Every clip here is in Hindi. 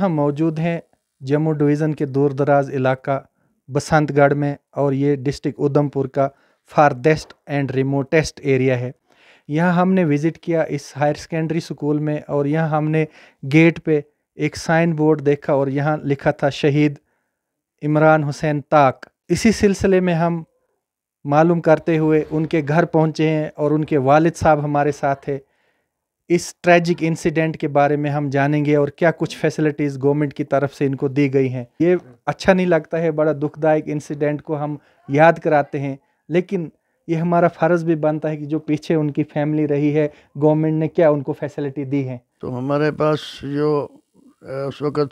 हम मौजूद हैं जम्मू डिवीज़न के दूर दराज इलाका बसंतगढ़ में और ये डिस्ट्रिक्ट उधमपुर का फारदेस्ट एंड रिमोटेस्ट एरिया है यहाँ हमने विज़िट किया इस हायर सेकेंडरी स्कूल में और यहाँ हमने गेट पे एक साइन बोर्ड देखा और यहाँ लिखा था शहीद इमरान हुसैन ताक इसी सिलसिले में हम मालूम करते हुए उनके घर पहुँचे हैं और उनके वालिद साहब हमारे साथ है इस ट्रैजिक इंसिडेंट के बारे में हम जानेंगे और क्या कुछ फैसिलिटीज़ गवर्नमेंट की तरफ से इनको दी गई हैं ये अच्छा नहीं लगता है बड़ा दुखदायक इंसिडेंट को हम याद कराते हैं लेकिन ये हमारा फ़र्ज़ भी बनता है कि जो पीछे उनकी फैमिली रही है गवर्नमेंट ने क्या उनको फैसिलिटी दी है तो हमारे पास जो उस वक़्त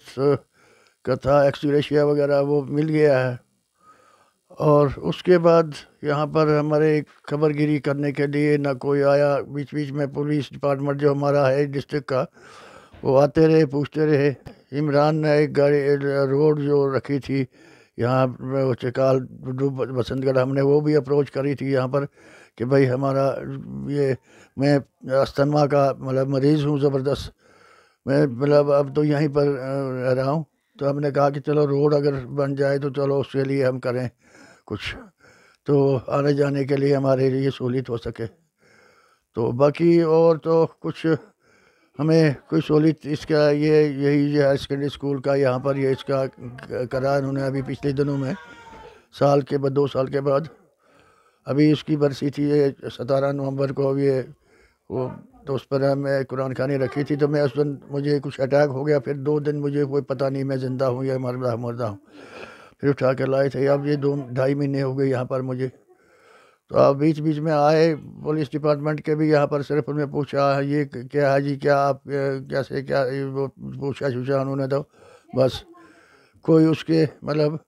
कथा एक्सप्रेशिया वगैरह वो मिल गया है और उसके बाद यहाँ पर हमारे खबरगिरी करने के लिए ना कोई आया बीच बीच में पुलिस डिपार्टमेंट जो हमारा है डिस्ट्रिक्ट का वो आते रहे पूछते रहे इमरान ने एक गाड़ी रोड जो रखी थी यहाँ चकाल बसंतगढ़ हमने वो भी अप्रोच करी थी यहाँ पर कि भाई हमारा ये मैं अस्थमा का मतलब मरीज़ हूँ ज़बरदस्त मैं मतलब अब तो यहीं पर रह रहा हूँ तो हमने कहा कि चलो रोड अगर बन जाए तो चलो उसके लिए हम करें कुछ तो आने जाने के लिए हमारे लिए सहूलियत हो सके तो बाकी और तो कुछ हमें कोई सहूलियत इसका ये यही जो हायर सेकेंडरी स्कूल का यहाँ पर ये इसका करा उन्होंने अभी पिछले दिनों में साल के बाद दो साल के बाद अभी इसकी बरसी थी ये सतारह नवंबर को ये वो तो उस पर मैं कुरान खानी रखी थी तो मैं उस दिन मुझे कुछ अटैक हो गया फिर दो दिन मुझे कोई पता नहीं मैं ज़िंदा हूँ या मरदा मरदा हूँ फिर उठा कर लाए थे अब ये दो ढाई महीने हो गए यहाँ पर मुझे तो आप बीच बीच में आए पुलिस डिपार्टमेंट के भी यहाँ पर सिर्फ उन्होंने पूछा ये क्या है जी क्या आप कैसे क्या वो पूछा छूछा उन्होंने तो बस कोई उसके मतलब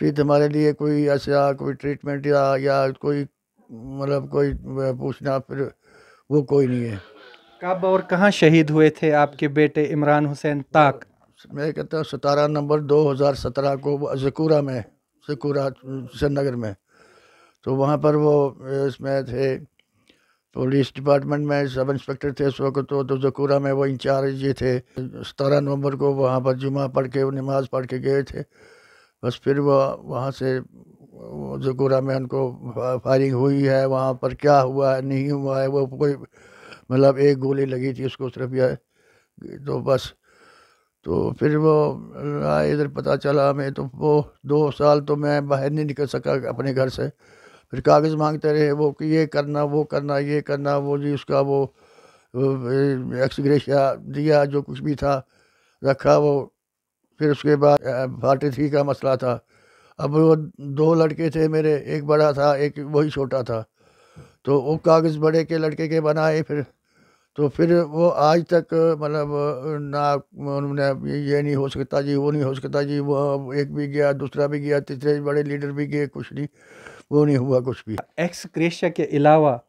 फिर तुम्हारे लिए कोई ऐसा कोई ट्रीटमेंट या या कोई मतलब कोई पूछना फिर वो कोई नहीं है कब और कहाँ शहीद हुए थे आपके बेटे इमरान हुसैन ताक मैं कहता हूँ सतारह नंबर 2017 को जकूरा में जकूरा श्रीनगर में तो वहाँ पर वो इसमें थे पुलिस डिपार्टमेंट में सब इंस्पेक्टर थे उस वक्त तो, तो जकूरा में वो इंचार्ज ये थे सतारह नवंबर को वहाँ पर जुमा पढ़ के नमाज़ पढ़ के गए थे बस फिर वो वहाँ से जकूरा में उनको फायरिंग हुई है वहाँ पर क्या हुआ है नहीं हुआ है वो कोई मतलब एक गोली लगी थी उसको सिर्फ यह तो बस तो फिर वो इधर पता चला मैं तो वो दो साल तो मैं बाहर नहीं निकल सका अपने घर से फिर कागज़ मांगते रहे वो कि ये करना वो करना ये करना वो जी उसका वो एक्सग्रेशिया दिया जो कुछ भी था रखा वो फिर उसके बाद फार्टी थ्री का मसला था अब वो दो लड़के थे मेरे एक बड़ा था एक वही छोटा था तो वो कागज़ बड़े के लड़के के बनाए फिर तो फिर वो आज तक मतलब ना उन्होंने ये नहीं हो सकता जी वो नहीं हो सकता जी वो एक भी गया दूसरा भी गया तीसरे बड़े लीडर भी गए कुछ नहीं वो नहीं हुआ कुछ भी एक्स क्रेशिया के अलावा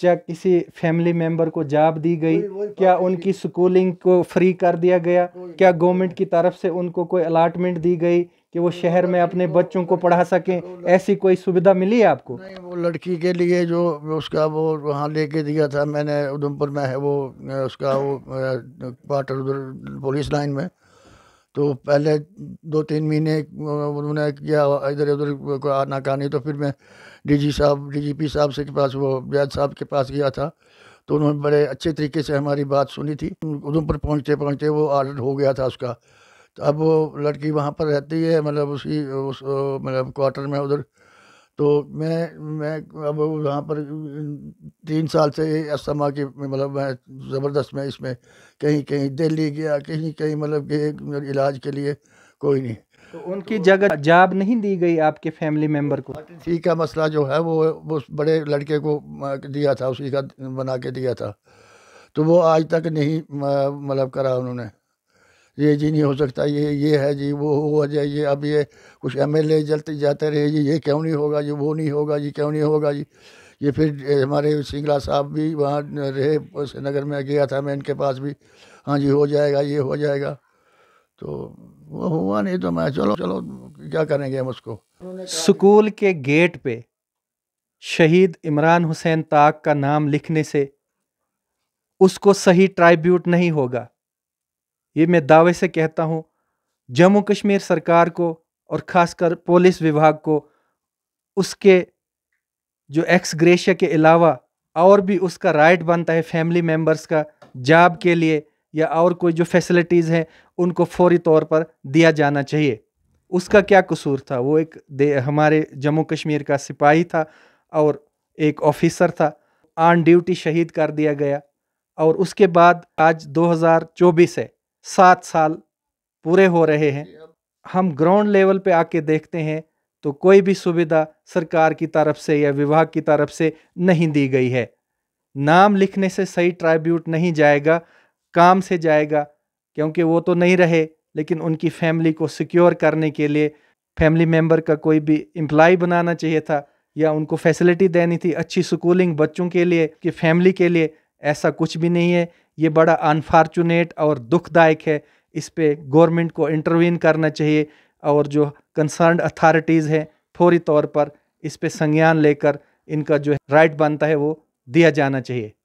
क्या किसी फैमिली मेंबर को जॉब दी गई क्या उनकी स्कूलिंग को फ्री कर दिया गया क्या गवर्नमेंट की तरफ से उनको कोई अलाटमेंट दी गई कि वो शहर में अपने बच्चों को पढ़ा सकें ऐसी कोई सुविधा मिली है आपको नहीं वो लड़की के लिए जो उसका वो वहाँ लेके दिया था मैंने उधमपुर में है वो उसका वो क्वार्टर उधर पुलिस लाइन में तो पहले दो तीन महीने उन्होंने किया इधर उधर नाकानी तो फिर मैं डीजी साहब डीजीपी साहब से के पास वो जैद साहब के पास गया था तो उन्होंने बड़े अच्छे तरीके से हमारी बात सुनी थी उधमपुर पहुँचते पहुँचते वो आर्डर हो गया था उसका अब वो लड़की वहाँ पर रहती है मतलब उसी उस मतलब क्वार्टर में उधर तो मैं मैं अब वहाँ पर तीन साल से असमा की मतलब मैं ज़बरदस्त में इसमें कहीं कहीं दिल्ली गया कहीं कहीं मतलब कि इलाज के लिए कोई नहीं तो उनकी तो, जगह जाब नहीं दी गई आपके फैमिली मेंबर को ठीक का मसला जो है वो उस बड़े लड़के को दिया था उसी का बना के दिया था तो वो आज तक नहीं मतलब करा उन्होंने ये जी नहीं हो सकता ये ये है जी वो हो जाए ये अब ये कुछ एम एल ए जलते जाते रहे जी ये क्यों नहीं होगा जी वो नहीं होगा जी क्यों नहीं होगा जी ये फिर हमारे सिंगला साहब भी वहाँ रहे नगर में गया था मैं इनके पास भी हाँ जी हो जाएगा ये हो जाएगा तो वो हुआ नहीं तो मैं चलो चलो क्या करेंगे हम उसको स्कूल के गेट पे शहीद इमरान हुसैन ताक का नाम लिखने से उसको सही ट्राइब्यूट नहीं होगा ये मैं दावे से कहता हूँ जम्मू कश्मीर सरकार को और ख़ासकर पुलिस विभाग को उसके जो एक्स ग्रेशिया के अलावा और भी उसका राइट बनता है फैमिली मेम्बर्स का जॉब के लिए या और कोई जो फैसिलिटीज़ हैं उनको फौरी तौर पर दिया जाना चाहिए उसका क्या कसूर था वो एक हमारे जम्मू कश्मीर का सिपाही था और एक ऑफिसर था ऑन ड्यूटी शहीद कर दिया गया और उसके बाद आज 2024 है सात साल पूरे हो रहे हैं हम ग्राउंड लेवल पे आके देखते हैं तो कोई भी सुविधा सरकार की तरफ से या विभाग की तरफ से नहीं दी गई है नाम लिखने से सही ट्राइब्यूट नहीं जाएगा काम से जाएगा क्योंकि वो तो नहीं रहे लेकिन उनकी फैमिली को सिक्योर करने के लिए फैमिली मेम्बर का कोई भी एम्प्लाई बनाना चाहिए था या उनको फैसिलिटी देनी थी अच्छी स्कूलिंग बच्चों के लिए कि फैमिली के लिए ऐसा कुछ भी नहीं है ये बड़ा अनफॉर्चुनेट और दुखदायक है इस पर गवर्नमेंट को इंटरवीन करना चाहिए और जो कंसर्न अथॉरिटीज़ हैं फौरी तौर पर इस पर संज्ञान लेकर इनका जो राइट बनता है वो दिया जाना चाहिए